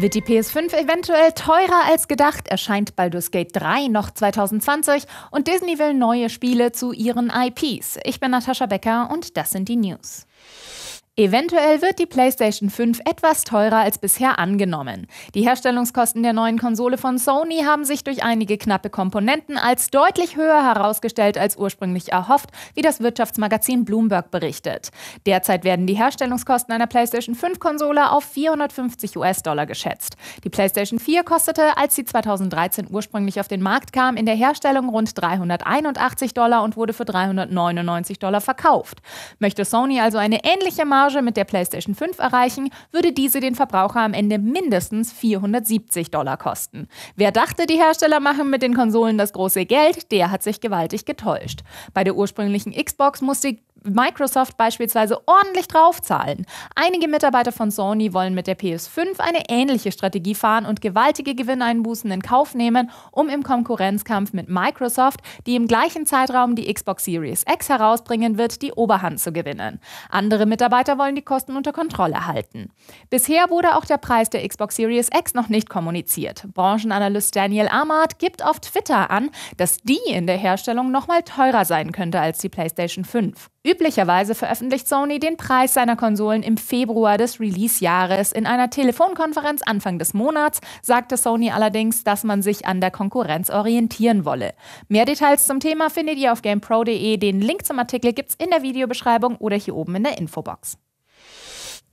Wird die PS5 eventuell teurer als gedacht, erscheint Baldur's Gate 3 noch 2020 und Disney will neue Spiele zu ihren IPs. Ich bin Natascha Becker und das sind die News. Eventuell wird die PlayStation 5 etwas teurer als bisher angenommen. Die Herstellungskosten der neuen Konsole von Sony haben sich durch einige knappe Komponenten als deutlich höher herausgestellt als ursprünglich erhofft, wie das Wirtschaftsmagazin Bloomberg berichtet. Derzeit werden die Herstellungskosten einer PlayStation 5-Konsole auf 450 US-Dollar geschätzt. Die PlayStation 4 kostete, als sie 2013 ursprünglich auf den Markt kam, in der Herstellung rund 381 Dollar und wurde für 399 Dollar verkauft. Möchte Sony also eine ähnliche Marge Marge mit der PlayStation 5 erreichen, würde diese den Verbraucher am Ende mindestens 470 Dollar kosten. Wer dachte, die Hersteller machen mit den Konsolen das große Geld, der hat sich gewaltig getäuscht. Bei der ursprünglichen Xbox musste Microsoft beispielsweise ordentlich draufzahlen. Einige Mitarbeiter von Sony wollen mit der PS5 eine ähnliche Strategie fahren und gewaltige Gewinneinbußen in Kauf nehmen, um im Konkurrenzkampf mit Microsoft, die im gleichen Zeitraum die Xbox Series X herausbringen wird, die Oberhand zu gewinnen. Andere Mitarbeiter wollen die Kosten unter Kontrolle halten. Bisher wurde auch der Preis der Xbox Series X noch nicht kommuniziert. Branchenanalyst Daniel Amart gibt auf Twitter an, dass die in der Herstellung nochmal teurer sein könnte als die PlayStation 5. Üblicherweise veröffentlicht Sony den Preis seiner Konsolen im Februar des Release-Jahres. In einer Telefonkonferenz Anfang des Monats sagte Sony allerdings, dass man sich an der Konkurrenz orientieren wolle. Mehr Details zum Thema findet ihr auf gamepro.de. Den Link zum Artikel gibt's in der Videobeschreibung oder hier oben in der Infobox.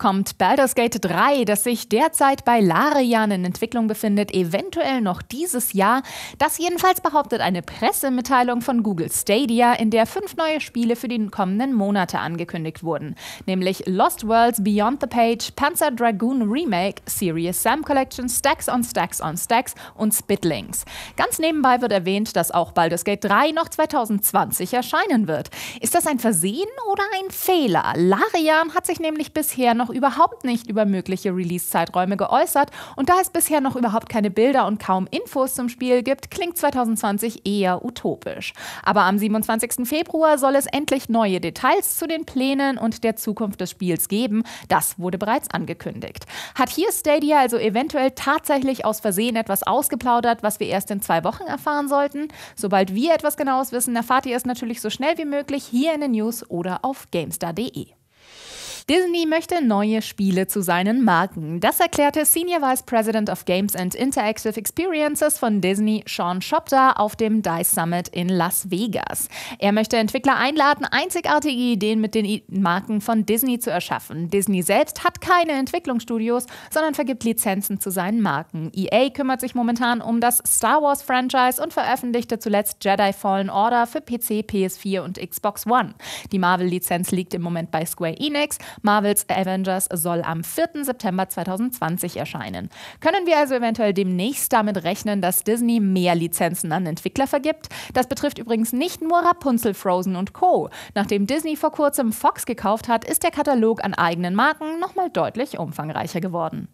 Kommt Baldur's Gate 3, das sich derzeit bei Larian in Entwicklung befindet, eventuell noch dieses Jahr? Das jedenfalls behauptet eine Pressemitteilung von Google Stadia, in der fünf neue Spiele für die kommenden Monate angekündigt wurden, nämlich Lost Worlds Beyond the Page, Panzer Dragoon Remake, Serious Sam Collection, Stacks on Stacks on Stacks und Spitlings. Ganz nebenbei wird erwähnt, dass auch Baldur's Gate 3 noch 2020 erscheinen wird. Ist das ein Versehen oder ein Fehler? Larian hat sich nämlich bisher noch noch überhaupt nicht über mögliche Release-Zeiträume geäußert und da es bisher noch überhaupt keine Bilder und kaum Infos zum Spiel gibt, klingt 2020 eher utopisch. Aber am 27. Februar soll es endlich neue Details zu den Plänen und der Zukunft des Spiels geben. Das wurde bereits angekündigt. Hat hier Stadia also eventuell tatsächlich aus Versehen etwas ausgeplaudert, was wir erst in zwei Wochen erfahren sollten? Sobald wir etwas Genaues wissen, erfahrt ihr es natürlich so schnell wie möglich hier in den News oder auf gamestar.de. Disney möchte neue Spiele zu seinen Marken. Das erklärte Senior Vice President of Games and Interactive Experiences von Disney Sean Shopter auf dem DICE Summit in Las Vegas. Er möchte Entwickler einladen, einzigartige Ideen mit den Marken von Disney zu erschaffen. Disney selbst hat keine Entwicklungsstudios, sondern vergibt Lizenzen zu seinen Marken. EA kümmert sich momentan um das Star Wars Franchise und veröffentlichte zuletzt Jedi Fallen Order für PC, PS4 und Xbox One. Die Marvel-Lizenz liegt im Moment bei Square Enix Marvels Avengers soll am 4. September 2020 erscheinen. Können wir also eventuell demnächst damit rechnen, dass Disney mehr Lizenzen an Entwickler vergibt? Das betrifft übrigens nicht nur Rapunzel, Frozen und Co. Nachdem Disney vor kurzem Fox gekauft hat, ist der Katalog an eigenen Marken nochmal deutlich umfangreicher geworden.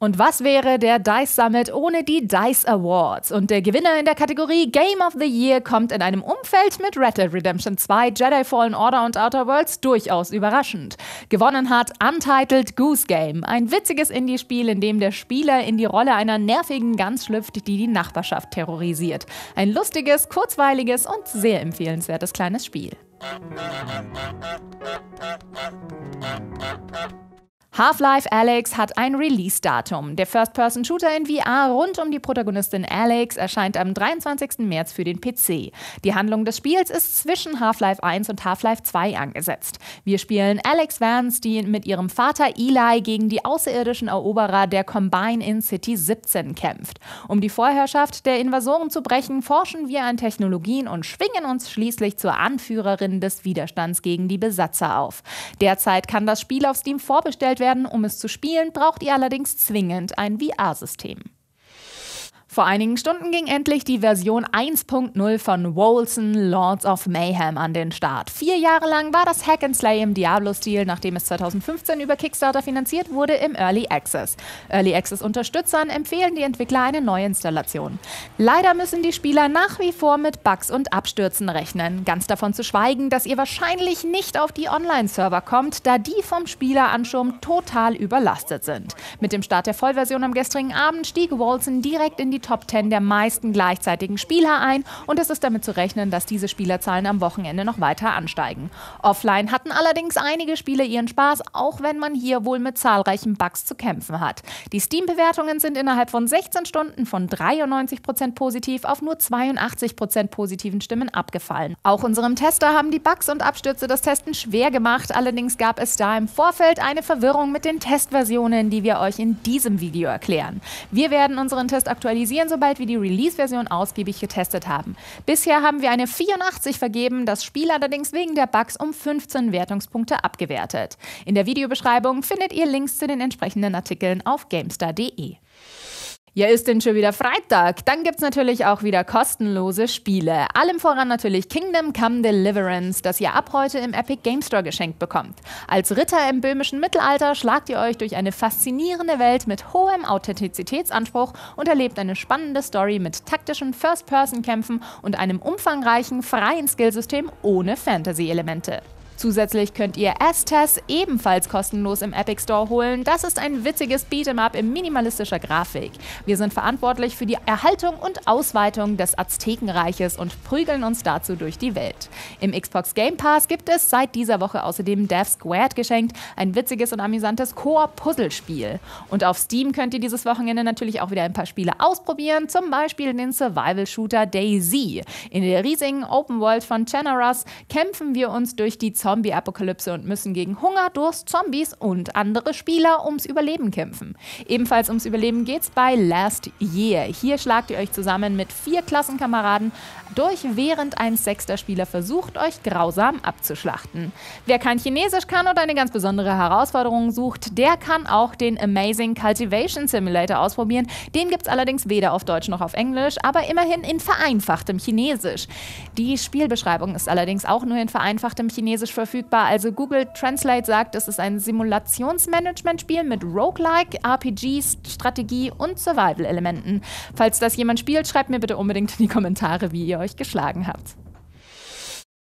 Und was wäre der Dice Summit ohne die Dice Awards? Und der Gewinner in der Kategorie Game of the Year kommt in einem Umfeld mit Red Dead Redemption 2, Jedi Fallen Order und Outer Worlds durchaus überraschend. Gewonnen hat Untitled Goose Game, ein witziges Indie-Spiel, in dem der Spieler in die Rolle einer nervigen Gans schlüpft, die die Nachbarschaft terrorisiert. Ein lustiges, kurzweiliges und sehr empfehlenswertes kleines Spiel. Half-Life Alex hat ein Release-Datum. Der First-Person-Shooter in VR rund um die Protagonistin Alex erscheint am 23. März für den PC. Die Handlung des Spiels ist zwischen Half-Life 1 und Half-Life 2 angesetzt. Wir spielen Alex Vance, die mit ihrem Vater Eli gegen die außerirdischen Eroberer der Combine in City 17 kämpft. Um die Vorherrschaft der Invasoren zu brechen, forschen wir an Technologien und schwingen uns schließlich zur Anführerin des Widerstands gegen die Besatzer auf. Derzeit kann das Spiel auf Steam vorbestellt werden werden. Um es zu spielen, braucht ihr allerdings zwingend ein VR-System. Vor einigen Stunden ging endlich die Version 1.0 von Wolson Lords of Mayhem an den Start. Vier Jahre lang war das Hack and Slay im Diablo-Stil, nachdem es 2015 über Kickstarter finanziert wurde, im Early Access. Early Access-Unterstützern empfehlen die Entwickler eine Neuinstallation. Leider müssen die Spieler nach wie vor mit Bugs und Abstürzen rechnen. Ganz davon zu schweigen, dass ihr wahrscheinlich nicht auf die Online-Server kommt, da die vom Spieleranschirm total überlastet sind. Mit dem Start der Vollversion am gestrigen Abend stieg Wolson direkt in die die Top 10 der meisten gleichzeitigen Spieler ein und es ist damit zu rechnen, dass diese Spielerzahlen am Wochenende noch weiter ansteigen. Offline hatten allerdings einige Spiele ihren Spaß, auch wenn man hier wohl mit zahlreichen Bugs zu kämpfen hat. Die Steam-Bewertungen sind innerhalb von 16 Stunden von 93% positiv auf nur 82% positiven Stimmen abgefallen. Auch unserem Tester haben die Bugs und Abstürze das Testen schwer gemacht, allerdings gab es da im Vorfeld eine Verwirrung mit den Testversionen, die wir euch in diesem Video erklären. Wir werden unseren Test aktualisieren aktualisieren, sobald wir die Release-Version ausgiebig getestet haben. Bisher haben wir eine 84 vergeben, das Spiel allerdings wegen der Bugs um 15 Wertungspunkte abgewertet. In der Videobeschreibung findet ihr Links zu den entsprechenden Artikeln auf gamestar.de. Ja, ist denn schon wieder Freitag? Dann gibt's natürlich auch wieder kostenlose Spiele. Allem voran natürlich Kingdom Come Deliverance, das ihr ab heute im Epic Game Store geschenkt bekommt. Als Ritter im böhmischen Mittelalter schlagt ihr euch durch eine faszinierende Welt mit hohem Authentizitätsanspruch und erlebt eine spannende Story mit taktischen First-Person-Kämpfen und einem umfangreichen, freien Skillsystem ohne Fantasy-Elemente. Zusätzlich könnt ihr Aztez ebenfalls kostenlos im Epic Store holen. Das ist ein witziges Beat'em'up in minimalistischer Grafik. Wir sind verantwortlich für die Erhaltung und Ausweitung des Aztekenreiches und prügeln uns dazu durch die Welt. Im Xbox Game Pass gibt es seit dieser Woche außerdem Death Squared geschenkt, ein witziges und amüsantes Koop-Puzzlespiel. Und auf Steam könnt ihr dieses Wochenende natürlich auch wieder ein paar Spiele ausprobieren, zum Beispiel den Survival-Shooter DayZ. In der riesigen Open World von Generous kämpfen wir uns durch die Zoll Zombie-Apokalypse und müssen gegen Hunger, Durst, Zombies und andere Spieler ums Überleben kämpfen. Ebenfalls ums Überleben geht's bei Last Year. Hier schlagt ihr euch zusammen mit vier Klassenkameraden durch, während ein sechster Spieler versucht, euch grausam abzuschlachten. Wer kein Chinesisch kann oder eine ganz besondere Herausforderung sucht, der kann auch den Amazing Cultivation Simulator ausprobieren. Den gibt's allerdings weder auf Deutsch noch auf Englisch, aber immerhin in vereinfachtem Chinesisch. Die Spielbeschreibung ist allerdings auch nur in vereinfachtem Chinesisch verfügbar. Also Google Translate sagt, es ist ein Simulationsmanagement-Spiel mit Roguelike, RPGs, Strategie und Survival-Elementen. Falls das jemand spielt, schreibt mir bitte unbedingt in die Kommentare, wie ihr euch geschlagen habt.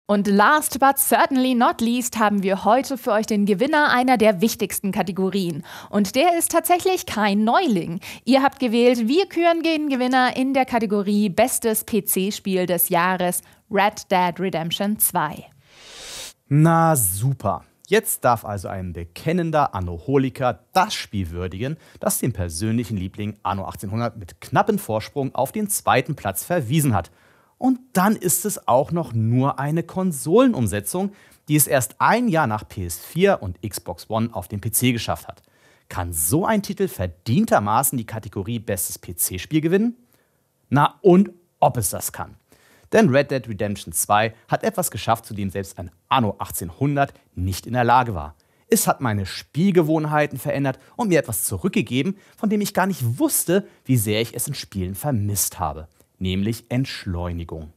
Und last but certainly not least haben wir heute für euch den Gewinner einer der wichtigsten Kategorien. Und der ist tatsächlich kein Neuling. Ihr habt gewählt, wir küren den Gewinner in der Kategorie Bestes PC-Spiel des Jahres Red Dead Redemption 2. Na super. Jetzt darf also ein bekennender Anoholiker das Spiel würdigen, das den persönlichen Liebling Anno 1800 mit knappem Vorsprung auf den zweiten Platz verwiesen hat. Und dann ist es auch noch nur eine Konsolenumsetzung, die es erst ein Jahr nach PS4 und Xbox One auf dem PC geschafft hat. Kann so ein Titel verdientermaßen die Kategorie Bestes PC-Spiel gewinnen? Na und ob es das kann. Denn Red Dead Redemption 2 hat etwas geschafft, zu dem selbst ein Anno 1800 nicht in der Lage war. Es hat meine Spielgewohnheiten verändert und mir etwas zurückgegeben, von dem ich gar nicht wusste, wie sehr ich es in Spielen vermisst habe, nämlich Entschleunigung.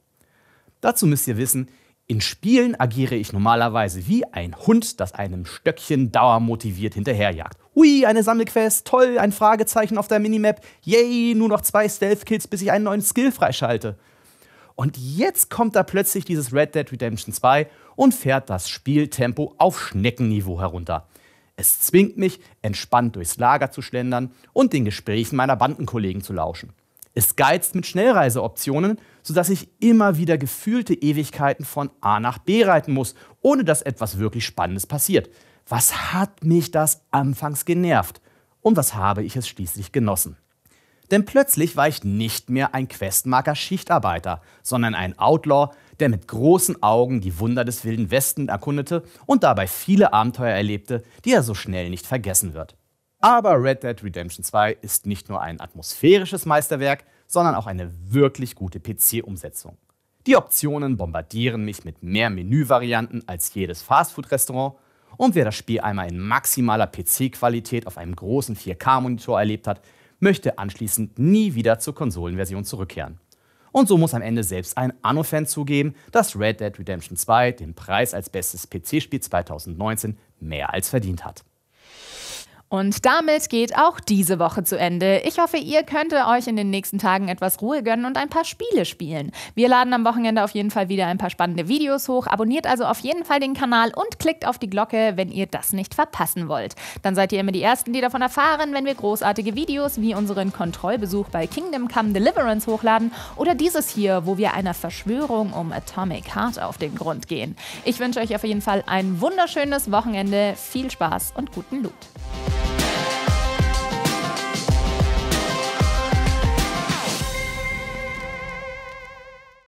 Dazu müsst ihr wissen, in Spielen agiere ich normalerweise wie ein Hund, das einem Stöckchen dauermotiviert hinterherjagt. Hui, eine Sammelquest, toll, ein Fragezeichen auf der Minimap, yay, nur noch zwei Stealth-Kills, bis ich einen neuen Skill freischalte. Und jetzt kommt da plötzlich dieses Red Dead Redemption 2 und fährt das Spieltempo auf Schneckenniveau herunter. Es zwingt mich, entspannt durchs Lager zu schlendern und den Gesprächen meiner Bandenkollegen zu lauschen. Es geizt mit Schnellreiseoptionen, sodass ich immer wieder gefühlte Ewigkeiten von A nach B reiten muss, ohne dass etwas wirklich Spannendes passiert. Was hat mich das anfangs genervt? Und was habe ich es schließlich genossen? Denn plötzlich war ich nicht mehr ein Questmarker Schichtarbeiter, sondern ein Outlaw, der mit großen Augen die Wunder des wilden Westen erkundete und dabei viele Abenteuer erlebte, die er so schnell nicht vergessen wird. Aber Red Dead Redemption 2 ist nicht nur ein atmosphärisches Meisterwerk, sondern auch eine wirklich gute PC-Umsetzung. Die Optionen bombardieren mich mit mehr Menüvarianten als jedes Fastfood-Restaurant und wer das Spiel einmal in maximaler PC-Qualität auf einem großen 4K-Monitor erlebt hat, möchte anschließend nie wieder zur Konsolenversion zurückkehren. Und so muss am Ende selbst ein Anno-Fan zugeben, dass Red Dead Redemption 2 den Preis als bestes PC-Spiel 2019 mehr als verdient hat. Und damit geht auch diese Woche zu Ende. Ich hoffe, ihr könnt euch in den nächsten Tagen etwas Ruhe gönnen und ein paar Spiele spielen. Wir laden am Wochenende auf jeden Fall wieder ein paar spannende Videos hoch. Abonniert also auf jeden Fall den Kanal und klickt auf die Glocke, wenn ihr das nicht verpassen wollt. Dann seid ihr immer die Ersten, die davon erfahren, wenn wir großartige Videos wie unseren Kontrollbesuch bei Kingdom Come Deliverance hochladen oder dieses hier, wo wir einer Verschwörung um Atomic Heart auf den Grund gehen. Ich wünsche euch auf jeden Fall ein wunderschönes Wochenende, viel Spaß und guten Loot.